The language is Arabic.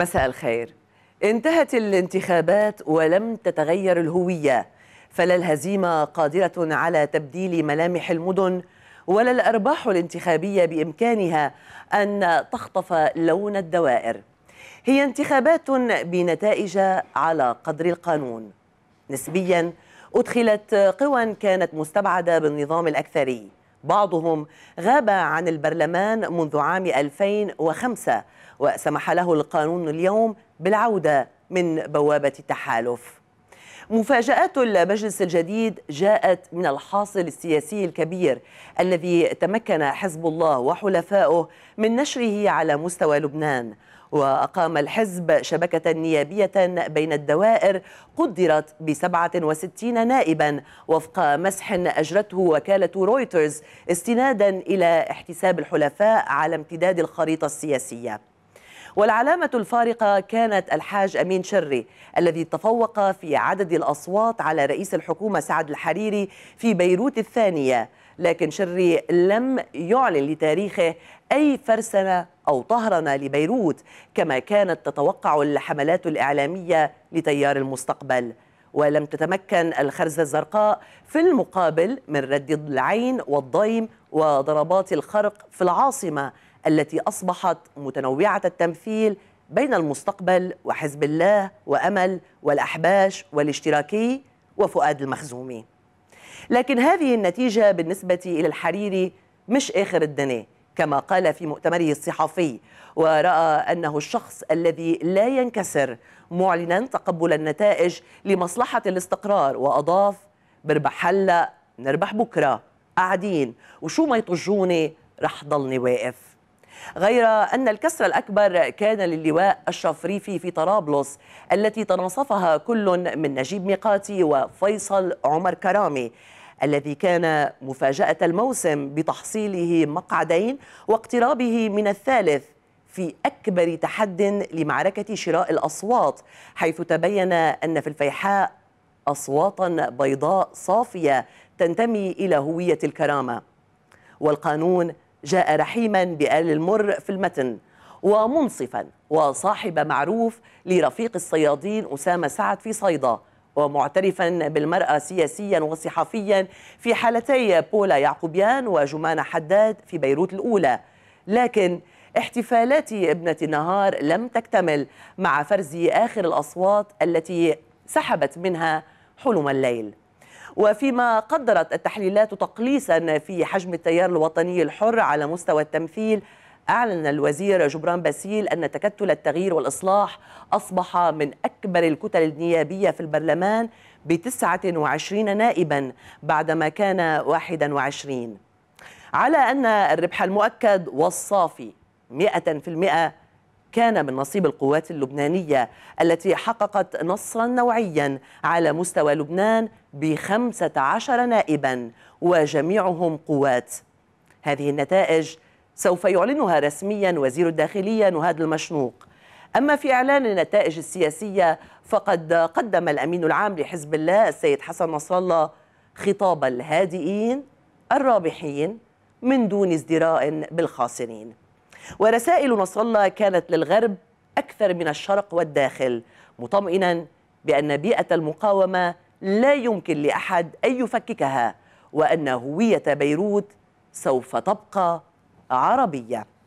مساء الخير انتهت الانتخابات ولم تتغير الهوية فلا الهزيمة قادرة على تبديل ملامح المدن ولا الأرباح الانتخابية بإمكانها أن تخطف لون الدوائر هي انتخابات بنتائج على قدر القانون نسبيا أدخلت قوى كانت مستبعدة بالنظام الأكثري بعضهم غاب عن البرلمان منذ عام 2005 وسمح له القانون اليوم بالعودة من بوابة التحالف مفاجآت المجلس الجديد جاءت من الحاصل السياسي الكبير الذي تمكن حزب الله وحلفائه من نشره على مستوى لبنان وأقام الحزب شبكة نيابية بين الدوائر قدرت ب 67 نائبا وفق مسح أجرته وكالة رويترز استنادا إلى احتساب الحلفاء على امتداد الخريطة السياسية والعلامة الفارقة كانت الحاج أمين شري الذي تفوق في عدد الأصوات على رئيس الحكومة سعد الحريري في بيروت الثانية لكن شري لم يعلن لتاريخه أي فرسنة أو طهرنة لبيروت كما كانت تتوقع الحملات الإعلامية لتيار المستقبل ولم تتمكن الخرزة الزرقاء في المقابل من رد العين والضيم وضربات الخرق في العاصمة التي أصبحت متنوعة التمثيل بين المستقبل وحزب الله وأمل والأحباش والاشتراكي وفؤاد المخزومي لكن هذه النتيجة بالنسبة إلى الحريري مش آخر الدنيا كما قال في مؤتمره الصحفي ورأى أنه الشخص الذي لا ينكسر معلنا تقبل النتائج لمصلحة الاستقرار وأضاف بربح هلأ نربح بكرة قاعدين وشو ما يطجوني رح ضلني واقف غير أن الكسر الأكبر كان للواء الشفريفي في طرابلس التي تناصفها كل من نجيب ميقاتي وفيصل عمر كرامي الذي كان مفاجأة الموسم بتحصيله مقعدين واقترابه من الثالث في أكبر تحد لمعركة شراء الأصوات حيث تبين أن في الفيحاء أصواتا بيضاء صافية تنتمي إلى هوية الكرامة والقانون جاء رحيما بآل المر في المتن ومنصفا وصاحب معروف لرفيق الصيادين أسامة سعد في صيدا ومعترفا بالمرأة سياسيا وصحفيا في حالتي بولا يعقوبيان وجمانة حداد في بيروت الأولى لكن احتفالات ابنة النهار لم تكتمل مع فرز آخر الأصوات التي سحبت منها حلم الليل وفيما قدرت التحليلات تقليصا في حجم التيار الوطني الحر على مستوى التمثيل أعلن الوزير جبران باسيل أن تكتل التغيير والإصلاح أصبح من أكبر الكتل النيابية في البرلمان بتسعة وعشرين نائبا بعدما كان واحدا وعشرين على أن الربح المؤكد والصافي مئة في المئة كان من نصيب القوات اللبنانية التي حققت نصرا نوعيا على مستوى لبنان بخمسة عشر نائبا وجميعهم قوات هذه النتائج سوف يعلنها رسميا وزير الداخلية نهاد المشنوق أما في إعلان النتائج السياسية فقد قدم الأمين العام لحزب الله السيد حسن نصر الله خطاب الهادئين الرابحين من دون ازدراء بالخاسرين ورسائل نصر الله كانت للغرب أكثر من الشرق والداخل مطمئنا بأن بيئة المقاومة لا يمكن لأحد أن يفككها وأن هوية بيروت سوف تبقى عربية